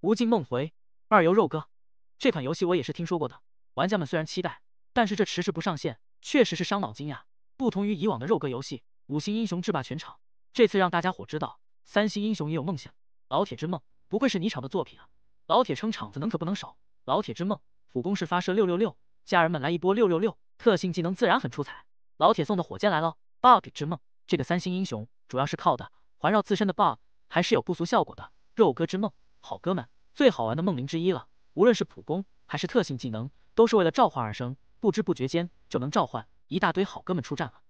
无尽梦回，二游肉哥这款游戏我也是听说过的，玩家们虽然期待，但是这迟迟不上线，确实是伤脑筋呀。不同于以往的肉哥游戏，五星英雄制霸全场，这次让大家伙知道三星英雄也有梦想。老铁之梦不愧是你厂的作品啊，老铁撑场子能可不能少。老铁之梦普攻是发射六六六，家人们来一波六六六，特性技能自然很出彩。老铁送的火箭来喽，bug 之梦这个三星英雄主要是靠的环绕自身的 bug，还是有不俗效果的。肉哥之梦。好哥们，最好玩的梦灵之一了。无论是普攻还是特性技能，都是为了召唤而生。不知不觉间就能召唤一大堆好哥们出战了。